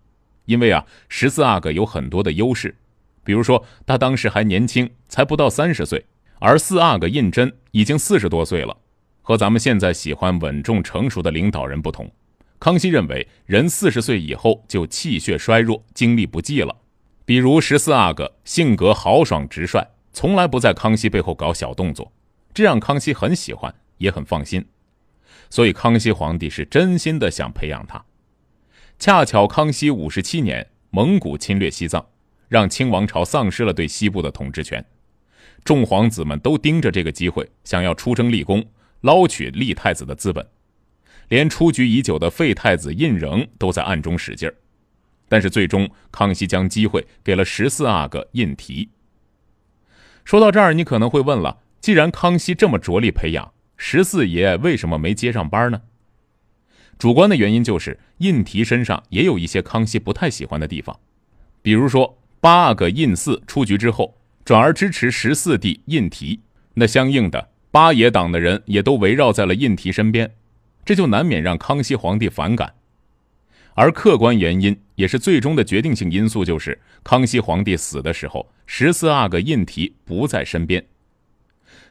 因为啊，十四阿哥有很多的优势，比如说他当时还年轻，才不到三十岁，而四阿哥胤禛已经四十多岁了。和咱们现在喜欢稳重成熟的领导人不同，康熙认为人四十岁以后就气血衰弱，精力不济了。比如十四阿哥性格豪爽直率，从来不在康熙背后搞小动作，这让康熙很喜欢，也很放心。所以康熙皇帝是真心的想培养他，恰巧康熙五十七年，蒙古侵略西藏，让清王朝丧失了对西部的统治权，众皇子们都盯着这个机会，想要出征立功，捞取立太子的资本，连出局已久的废太子胤仍都在暗中使劲儿，但是最终康熙将机会给了十四阿哥胤禛。说到这儿，你可能会问了，既然康熙这么着力培养。十四爷为什么没接上班呢？主观的原因就是胤题身上也有一些康熙不太喜欢的地方，比如说八阿哥胤禩出局之后，转而支持十四弟胤题，那相应的八爷党的人也都围绕在了胤题身边，这就难免让康熙皇帝反感。而客观原因也是最终的决定性因素，就是康熙皇帝死的时候，十四阿哥胤禩不在身边。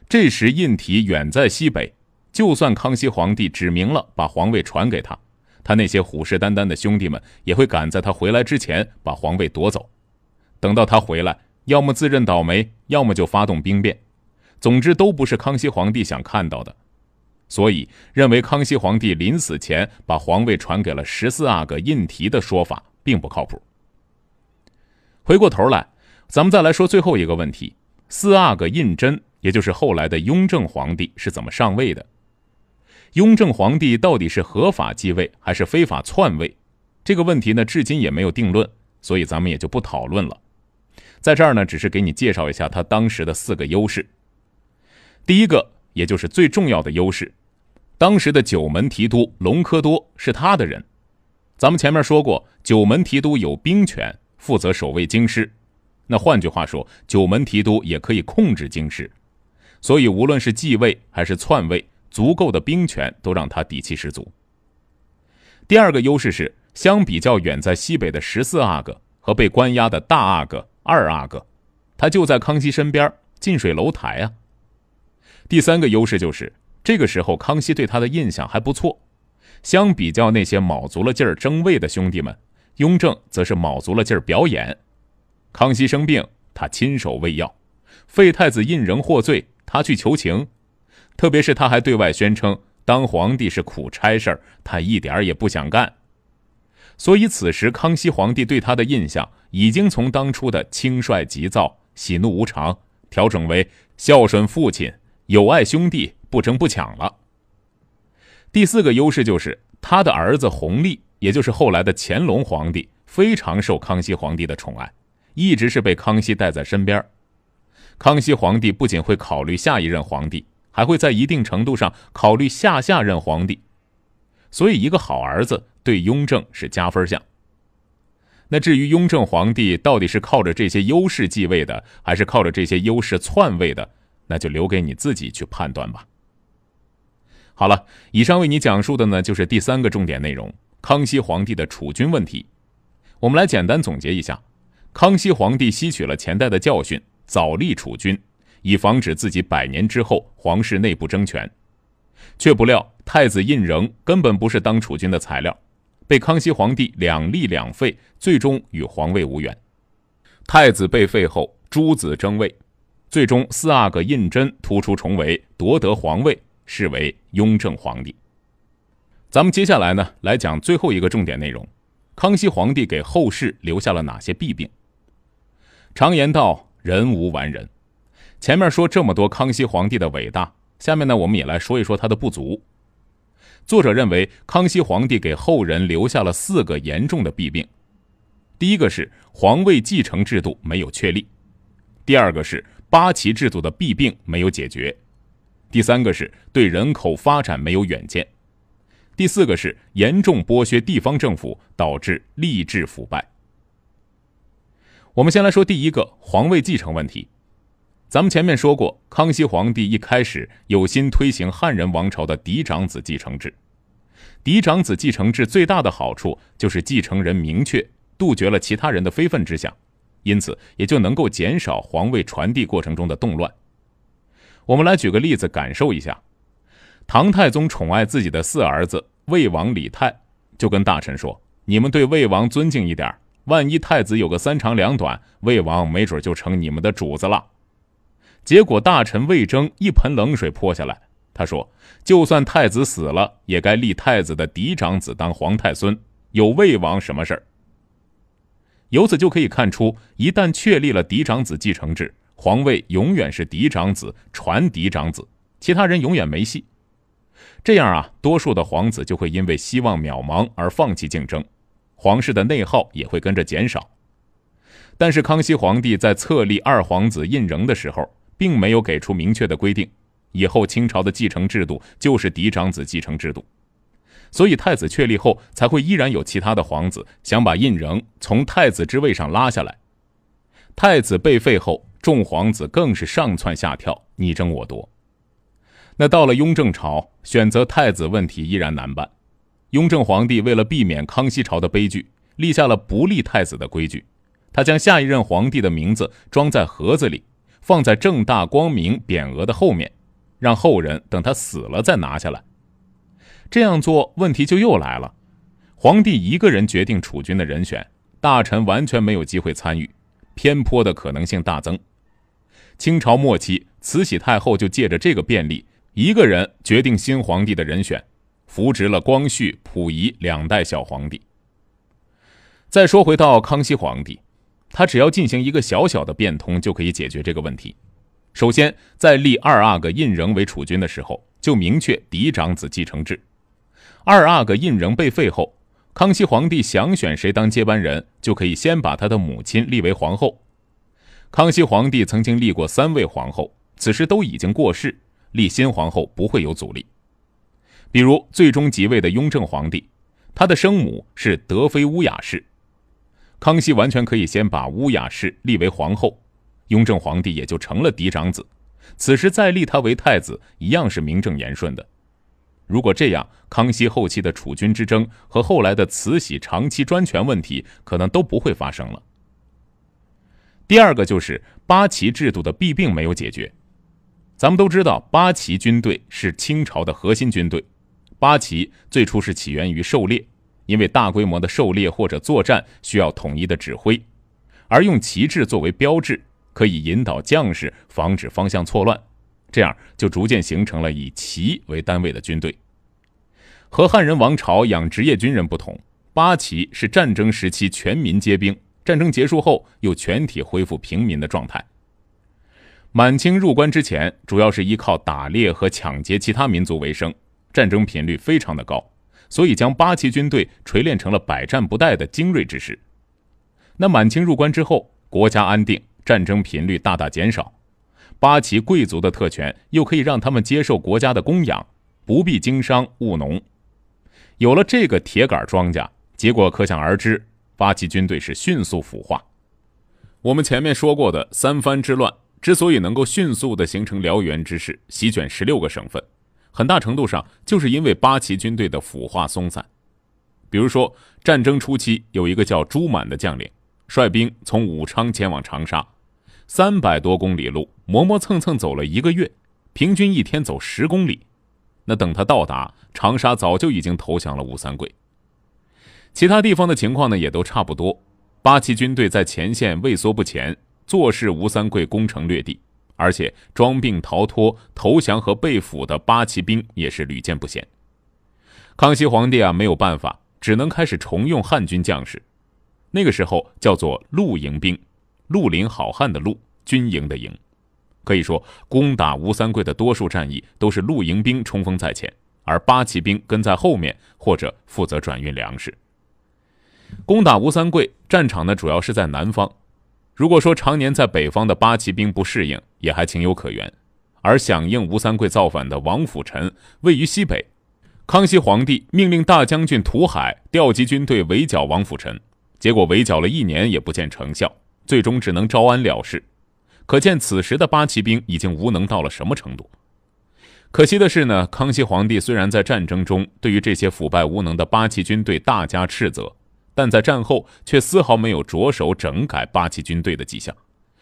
这时，胤禔远在西北，就算康熙皇帝指明了把皇位传给他，他那些虎视眈眈的兄弟们也会赶在他回来之前把皇位夺走。等到他回来，要么自认倒霉，要么就发动兵变，总之都不是康熙皇帝想看到的。所以，认为康熙皇帝临死前把皇位传给了十四阿哥胤禔的说法并不靠谱。回过头来，咱们再来说最后一个问题：四阿哥胤禛。也就是后来的雍正皇帝是怎么上位的？雍正皇帝到底是合法继位还是非法篡位？这个问题呢，至今也没有定论，所以咱们也就不讨论了。在这儿呢，只是给你介绍一下他当时的四个优势。第一个，也就是最重要的优势，当时的九门提督隆科多是他的人。咱们前面说过，九门提督有兵权，负责守卫京师，那换句话说，九门提督也可以控制京师。所以，无论是继位还是篡位，足够的兵权都让他底气十足。第二个优势是，相比较远在西北的十四阿哥和被关押的大阿哥、二阿哥，他就在康熙身边，近水楼台啊。第三个优势就是，这个时候康熙对他的印象还不错。相比较那些卯足了劲儿争位的兄弟们，雍正则是卯足了劲儿表演。康熙生病，他亲手喂药；废太子胤禛获罪。他去求情，特别是他还对外宣称当皇帝是苦差事儿，他一点儿也不想干。所以此时康熙皇帝对他的印象已经从当初的轻率急躁、喜怒无常，调整为孝顺父亲、友爱兄弟、不争不抢了。第四个优势就是他的儿子弘历，也就是后来的乾隆皇帝，非常受康熙皇帝的宠爱，一直是被康熙带在身边。康熙皇帝不仅会考虑下一任皇帝，还会在一定程度上考虑下下任皇帝，所以一个好儿子对雍正是加分项。那至于雍正皇帝到底是靠着这些优势继位的，还是靠着这些优势篡位的，那就留给你自己去判断吧。好了，以上为你讲述的呢就是第三个重点内容——康熙皇帝的储君问题。我们来简单总结一下：康熙皇帝吸取了前代的教训。早立储君，以防止自己百年之后皇室内部争权，却不料太子胤禛根本不是当储君的材料，被康熙皇帝两立两废，最终与皇位无缘。太子被废后，诸子争位，最终四阿哥胤禛突出重围，夺得皇位，是为雍正皇帝。咱们接下来呢，来讲最后一个重点内容：康熙皇帝给后世留下了哪些弊病？常言道。人无完人。前面说这么多康熙皇帝的伟大，下面呢我们也来说一说他的不足。作者认为，康熙皇帝给后人留下了四个严重的弊病：第一个是皇位继承制度没有确立；第二个是八旗制度的弊病没有解决；第三个是对人口发展没有远见；第四个是严重剥削地方政府，导致吏治腐败。我们先来说第一个皇位继承问题。咱们前面说过，康熙皇帝一开始有心推行汉人王朝的嫡长子继承制。嫡长子继承制最大的好处就是继承人明确，杜绝了其他人的非分之想，因此也就能够减少皇位传递过程中的动乱。我们来举个例子感受一下。唐太宗宠爱自己的四儿子魏王李泰，就跟大臣说：“你们对魏王尊敬一点。”万一太子有个三长两短，魏王没准就成你们的主子了。结果大臣魏征一盆冷水泼下来，他说：“就算太子死了，也该立太子的嫡长子当皇太孙，有魏王什么事儿？”由此就可以看出，一旦确立了嫡长子继承制，皇位永远是嫡长子传嫡长子，其他人永远没戏。这样啊，多数的皇子就会因为希望渺茫而放弃竞争。皇室的内耗也会跟着减少，但是康熙皇帝在册立二皇子胤禛的时候，并没有给出明确的规定，以后清朝的继承制度就是嫡长子继承制度，所以太子确立后，才会依然有其他的皇子想把胤禛从太子之位上拉下来。太子被废后，众皇子更是上蹿下跳，你争我夺。那到了雍正朝，选择太子问题依然难办。雍正皇帝为了避免康熙朝的悲剧，立下了不立太子的规矩。他将下一任皇帝的名字装在盒子里，放在正大光明匾额的后面，让后人等他死了再拿下来。这样做，问题就又来了：皇帝一个人决定储君的人选，大臣完全没有机会参与，偏颇的可能性大增。清朝末期，慈禧太后就借着这个便利，一个人决定新皇帝的人选。扶植了光绪、溥仪两代小皇帝。再说回到康熙皇帝，他只要进行一个小小的变通就可以解决这个问题。首先，在立二阿哥胤禛为储君的时候，就明确嫡长子继承制。二阿哥胤禛被废后，康熙皇帝想选谁当接班人，就可以先把他的母亲立为皇后。康熙皇帝曾经立过三位皇后，此时都已经过世，立新皇后不会有阻力。比如最终即位的雍正皇帝，他的生母是德妃乌雅氏。康熙完全可以先把乌雅氏立为皇后，雍正皇帝也就成了嫡长子。此时再立他为太子，一样是名正言顺的。如果这样，康熙后期的储君之争和后来的慈禧长期专权问题，可能都不会发生了。第二个就是八旗制度的弊病没有解决。咱们都知道，八旗军队是清朝的核心军队。八旗最初是起源于狩猎，因为大规模的狩猎或者作战需要统一的指挥，而用旗帜作为标志，可以引导将士，防止方向错乱，这样就逐渐形成了以旗为单位的军队。和汉人王朝养职业军人不同，八旗是战争时期全民皆兵，战争结束后又全体恢复平民的状态。满清入关之前，主要是依靠打猎和抢劫其他民族为生。战争频率非常的高，所以将八旗军队锤炼成了百战不殆的精锐之师。那满清入关之后，国家安定，战争频率大大减少，八旗贵族的特权又可以让他们接受国家的供养，不必经商务农。有了这个铁杆庄稼，结果可想而知，八旗军队是迅速腐化。我们前面说过的三藩之乱之所以能够迅速的形成燎原之势，席卷十六个省份。很大程度上就是因为八旗军队的腐化松散。比如说，战争初期有一个叫朱满的将领，率兵从武昌前往长沙，三百多公里路，磨磨蹭蹭走了一个月，平均一天走十公里。那等他到达长沙，早就已经投降了吴三桂。其他地方的情况呢，也都差不多。八旗军队在前线畏缩不前，坐视吴三桂攻城略地。而且装病逃脱、投降和被俘的八旗兵也是屡见不鲜。康熙皇帝啊没有办法，只能开始重用汉军将士。那个时候叫做“绿营兵”，绿林好汉的“绿”军营的“营”，可以说攻打吴三桂的多数战役都是陆营兵冲锋在前，而八旗兵跟在后面或者负责转运粮食。攻打吴三桂战场呢，主要是在南方。如果说常年在北方的八旗兵不适应，也还情有可原；而响应吴三桂造反的王辅臣位于西北，康熙皇帝命令大将军图海调集军队围剿王辅臣，结果围剿了一年也不见成效，最终只能招安了事。可见此时的八旗兵已经无能到了什么程度。可惜的是呢，康熙皇帝虽然在战争中对于这些腐败无能的八旗军队大加斥责。但在战后却丝毫没有着手整改八旗军队的迹象，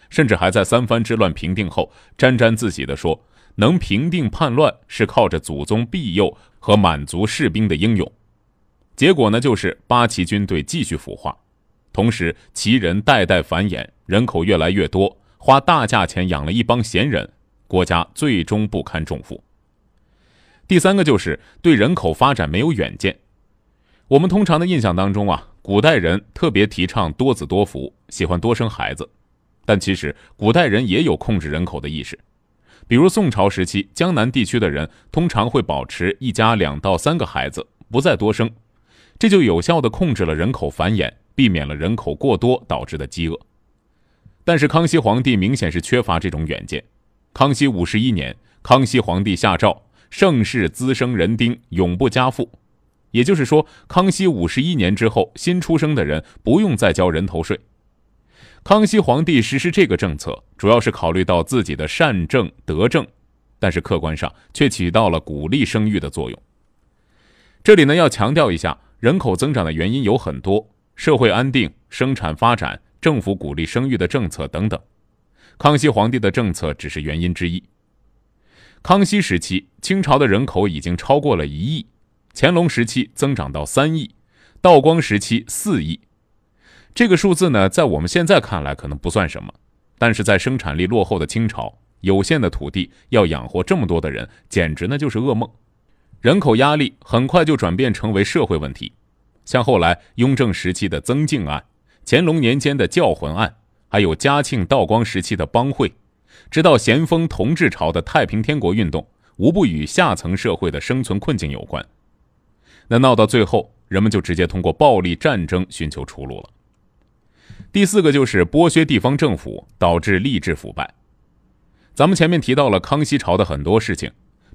甚至还在三藩之乱平定后沾沾自喜地说：“能平定叛乱是靠着祖宗庇佑和满族士兵的英勇。”结果呢，就是八旗军队继续腐化，同时旗人代代繁衍，人口越来越多，花大价钱养了一帮闲人，国家最终不堪重负。第三个就是对人口发展没有远见，我们通常的印象当中啊。古代人特别提倡多子多福，喜欢多生孩子，但其实古代人也有控制人口的意识。比如宋朝时期，江南地区的人通常会保持一家两到三个孩子，不再多生，这就有效地控制了人口繁衍，避免了人口过多导致的饥饿。但是康熙皇帝明显是缺乏这种远见。康熙五十一年，康熙皇帝下诏：“盛世滋生人丁，永不加赋。”也就是说，康熙五十一年之后，新出生的人不用再交人头税。康熙皇帝实施这个政策，主要是考虑到自己的善政德政，但是客观上却起到了鼓励生育的作用。这里呢要强调一下，人口增长的原因有很多，社会安定、生产发展、政府鼓励生育的政策等等，康熙皇帝的政策只是原因之一。康熙时期，清朝的人口已经超过了一亿。乾隆时期增长到三亿，道光时期四亿，这个数字呢，在我们现在看来可能不算什么，但是在生产力落后的清朝，有限的土地要养活这么多的人，简直那就是噩梦。人口压力很快就转变成为社会问题，像后来雍正时期的曾静案、乾隆年间的教魂案，还有嘉庆、道光时期的帮会，直到咸丰同治朝的太平天国运动，无不与下层社会的生存困境有关。那闹到最后，人们就直接通过暴力战争寻求出路了。第四个就是剥削地方政府，导致吏治腐败。咱们前面提到了康熙朝的很多事情：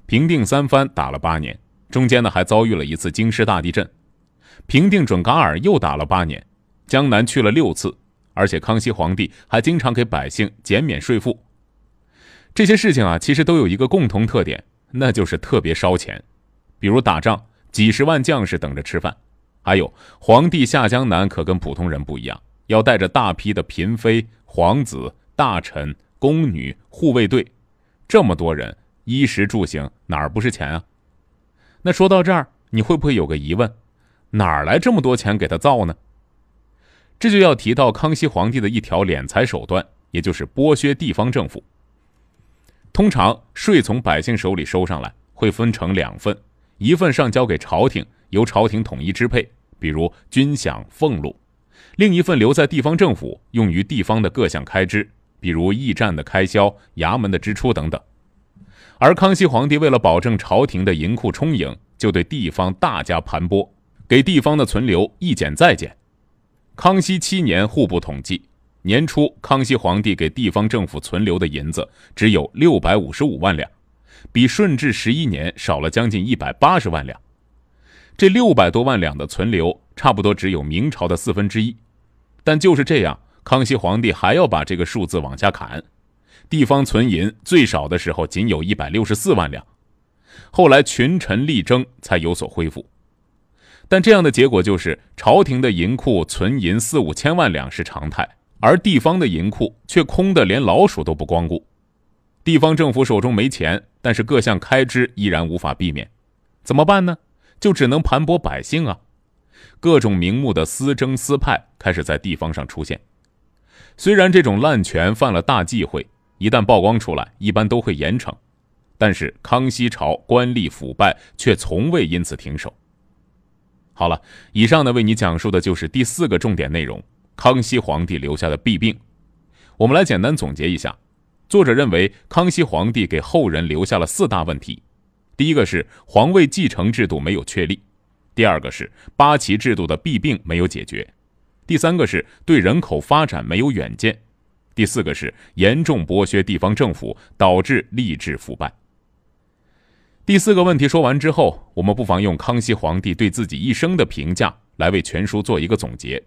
平定三藩打了八年，中间呢还遭遇了一次京师大地震；平定准噶尔又打了八年，江南去了六次，而且康熙皇帝还经常给百姓减免税赋。这些事情啊，其实都有一个共同特点，那就是特别烧钱，比如打仗。几十万将士等着吃饭，还有皇帝下江南可跟普通人不一样，要带着大批的嫔妃、皇子、大臣、宫女、护卫队，这么多人，衣食住行哪儿不是钱啊？那说到这儿，你会不会有个疑问，哪儿来这么多钱给他造呢？这就要提到康熙皇帝的一条敛财手段，也就是剥削地方政府。通常税从百姓手里收上来，会分成两份。一份上交给朝廷，由朝廷统一支配，比如军饷、俸禄；另一份留在地方政府，用于地方的各项开支，比如驿站的开销、衙门的支出等等。而康熙皇帝为了保证朝廷的银库充盈，就对地方大加盘剥，给地方的存留一减再减。康熙七年，户部统计，年初康熙皇帝给地方政府存留的银子只有六百五十五万两。比顺治十一年少了将近一百八十万两，这六百多万两的存留，差不多只有明朝的四分之一。但就是这样，康熙皇帝还要把这个数字往下砍。地方存银最少的时候，仅有一百六十四万两，后来群臣力争，才有所恢复。但这样的结果就是，朝廷的银库存银四五千万两是常态，而地方的银库却空得连老鼠都不光顾。地方政府手中没钱，但是各项开支依然无法避免，怎么办呢？就只能盘剥百姓啊！各种名目的私征私派开始在地方上出现。虽然这种滥权犯了大忌讳，一旦曝光出来，一般都会严惩。但是康熙朝官吏腐败却从未因此停手。好了，以上呢为你讲述的就是第四个重点内容——康熙皇帝留下的弊病。我们来简单总结一下。作者认为，康熙皇帝给后人留下了四大问题：第一个是皇位继承制度没有确立；第二个是八旗制度的弊病没有解决；第三个是对人口发展没有远见；第四个是严重剥削地方政府，导致吏治腐败。第四个问题说完之后，我们不妨用康熙皇帝对自己一生的评价来为全书做一个总结。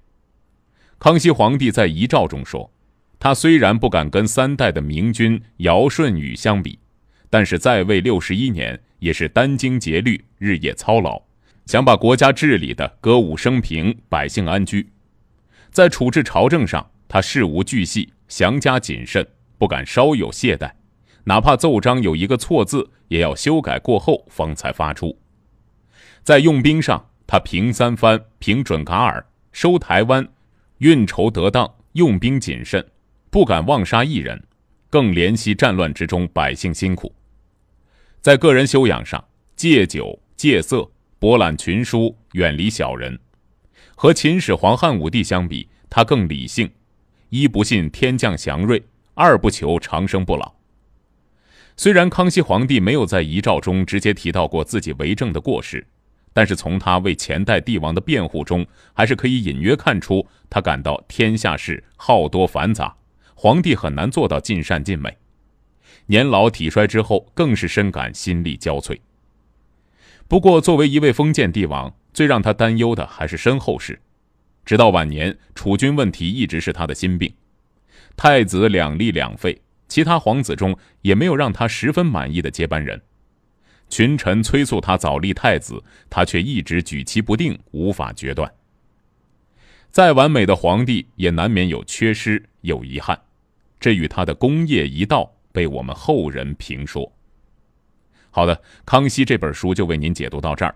康熙皇帝在遗诏中说。他虽然不敢跟三代的明君尧舜禹相比，但是在位六十一年，也是殚精竭虑，日夜操劳，想把国家治理的歌舞升平，百姓安居。在处置朝政上，他事无巨细，详加谨慎，不敢稍有懈怠，哪怕奏章有一个错字，也要修改过后方才发出。在用兵上，他平三藩，平准噶尔，收台湾，运筹得当，用兵谨慎。不敢妄杀一人，更怜惜战乱之中百姓辛苦。在个人修养上，戒酒、戒色，博览群书，远离小人。和秦始皇、汉武帝相比，他更理性：一不信天降祥瑞，二不求长生不老。虽然康熙皇帝没有在遗诏中直接提到过自己为政的过失，但是从他为前代帝王的辩护中，还是可以隐约看出他感到天下事好多繁杂。皇帝很难做到尽善尽美，年老体衰之后更是深感心力交瘁。不过，作为一位封建帝王，最让他担忧的还是身后事。直到晚年，储君问题一直是他的心病。太子两立两废，其他皇子中也没有让他十分满意的接班人。群臣催促他早立太子，他却一直举棋不定，无法决断。再完美的皇帝，也难免有缺失，有遗憾。这与他的功业一道被我们后人评说。好的，康熙这本书就为您解读到这儿。